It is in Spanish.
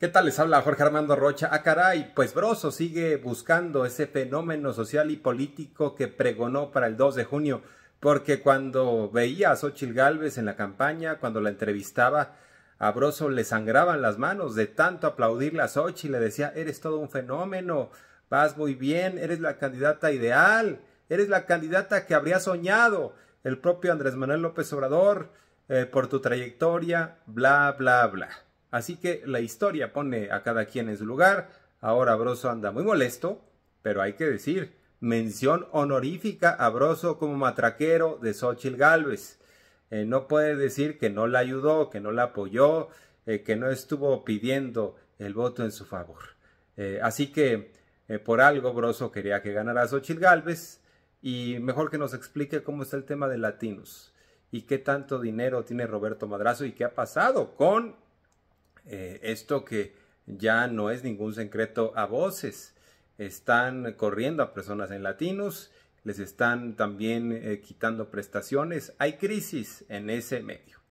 ¿Qué tal les habla Jorge Armando Rocha? Ah, caray, pues Broso sigue buscando ese fenómeno social y político que pregonó para el 2 de junio, porque cuando veía a Xochitl Gálvez en la campaña, cuando la entrevistaba, a Broso le sangraban las manos de tanto aplaudirle a Xochitl, le decía, eres todo un fenómeno, vas muy bien, eres la candidata ideal, eres la candidata que habría soñado el propio Andrés Manuel López Obrador eh, por tu trayectoria, bla, bla, bla. Así que la historia pone a cada quien en su lugar. Ahora Broso anda muy molesto, pero hay que decir, mención honorífica a Broso como matraquero de Xochitl Galvez. Eh, no puede decir que no la ayudó, que no la apoyó, eh, que no estuvo pidiendo el voto en su favor. Eh, así que por algo Broso quería que ganara Xochitl Galvez y mejor que nos explique cómo está el tema de Latinos y qué tanto dinero tiene Roberto Madrazo y qué ha pasado con eh, esto que ya no es ningún secreto a voces. Están corriendo a personas en latinos, les están también eh, quitando prestaciones. Hay crisis en ese medio.